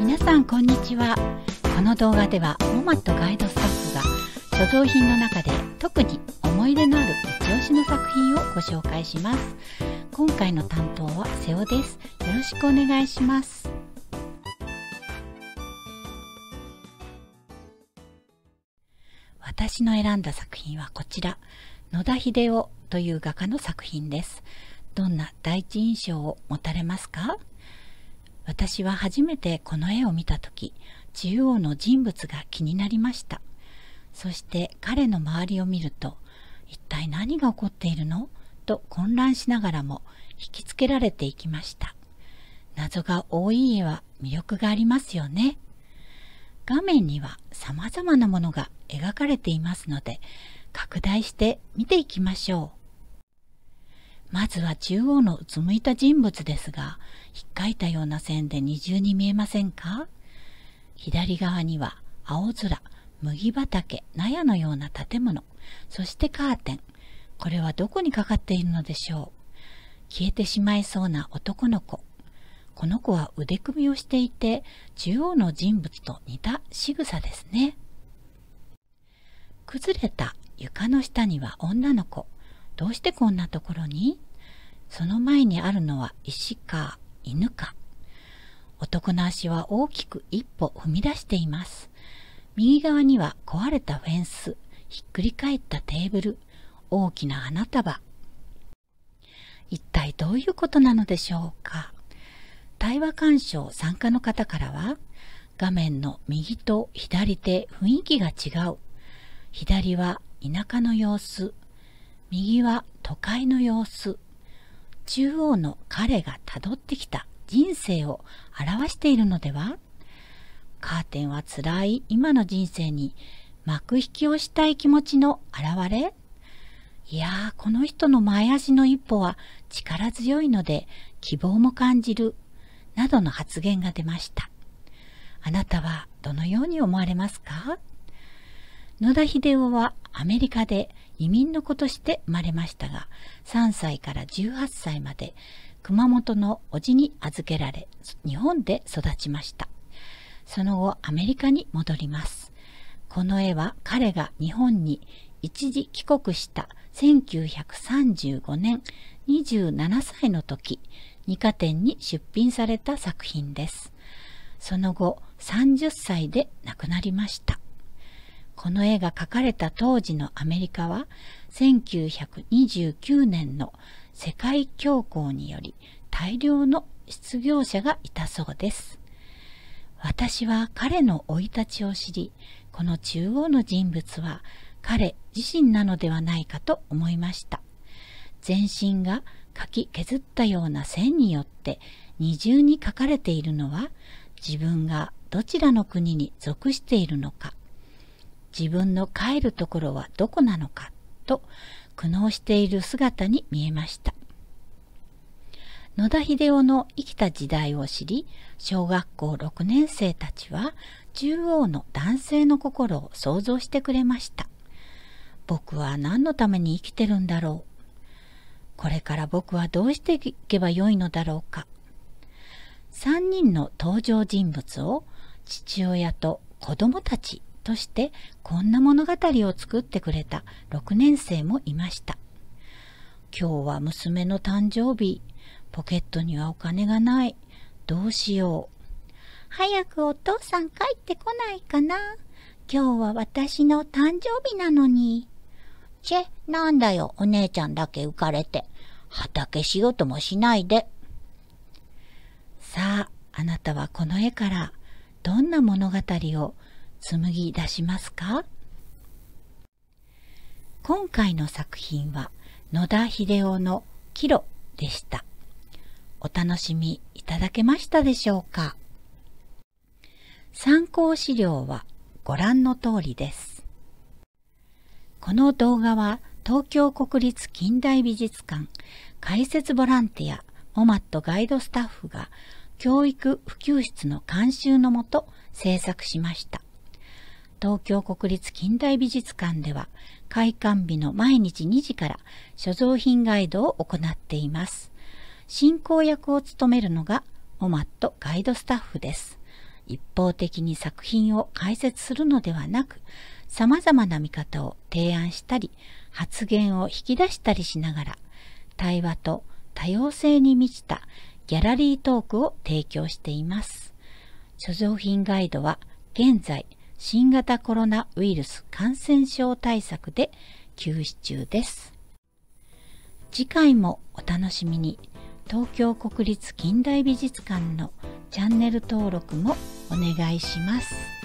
皆さんこんにちはこの動画では MOMA とガイドスタッフが所蔵品の中で特に思い出のある一押しの作品をご紹介します今回の担当は瀬尾ですよろしくお願いします私の選んだ作品はこちら野田秀夫という画家の作品ですどんな第一印象を持たれますか私は初めてこの絵を見た時中央の人物が気になりましたそして彼の周りを見ると一体何が起こっているのと混乱しながらも引きつけられていきました謎が多い絵は魅力がありますよね画面には様々なものが描かれていますので拡大して見ていきましょうまずは中央のうつむいた人物ですが、ひっかいたような線で二重に見えませんか左側には青空、麦畑、納屋のような建物、そしてカーテン。これはどこにかかっているのでしょう消えてしまいそうな男の子。この子は腕組みをしていて、中央の人物と似た仕草ですね。崩れた床の下には女の子。どうしてこんなところにその前にあるのは石か犬か。男の足は大きく一歩踏み出しています。右側には壊れたフェンス、ひっくり返ったテーブル、大きな花束。一体どういうことなのでしょうか対話鑑賞参加の方からは、画面の右と左で雰囲気が違う。左は田舎の様子、右は都会の様子中央の彼がたどってきた人生を表しているのではカーテンはつらい今の人生に幕引きをしたい気持ちの表れいやーこの人の前足の一歩は力強いので希望も感じるなどの発言が出ましたあなたはどのように思われますか野田秀夫はアメリカで移民の子として生まれましたが、3歳から18歳まで熊本の叔父に預けられ、日本で育ちました。その後、アメリカに戻ります。この絵は彼が日本に一時帰国した1935年27歳の時、二課展に出品された作品です。その後、30歳で亡くなりました。この絵が描かれた当時のアメリカは1929年の世界恐慌により大量の失業者がいたそうです。私は彼の生い立ちを知り、この中央の人物は彼自身なのではないかと思いました。全身がかき削ったような線によって二重に書かれているのは自分がどちらの国に属しているのか自分の帰るところはどこなのかと苦悩している姿に見えました野田秀夫の生きた時代を知り小学校6年生たちは中央の男性の心を想像してくれました僕は何のために生きてるんだろうこれから僕はどうしていけばよいのだろうか3人の登場人物を父親と子供たちとしてこんな物語を作ってくれた6年生もいました。今日は娘の誕生日。ポケットにはお金がない。どうしよう。早くお父さん帰ってこないかな。今日は私の誕生日なのに。チェ、なんだよ、お姉ちゃんだけ浮かれて。畑仕事もしないで。さあ、あなたはこの絵からどんな物語を紡ぎ出しますか今回の作品は野田秀夫の「キロ」でした。お楽しみいただけましたでしょうか参考資料はご覧の通りです。この動画は東京国立近代美術館解説ボランティアモマットガイドスタッフが教育普及室の監修のもと制作しました。東京国立近代美術館では開館日の毎日2時から所蔵品ガイドを行っています。進行役を務めるのがオマットガイドスタッフです。一方的に作品を解説するのではなく、様々な見方を提案したり、発言を引き出したりしながら、対話と多様性に満ちたギャラリートークを提供しています。所蔵品ガイドは現在新型コロナウイルス感染症対策で休止中です。次回もお楽しみに東京国立近代美術館のチャンネル登録もお願いします。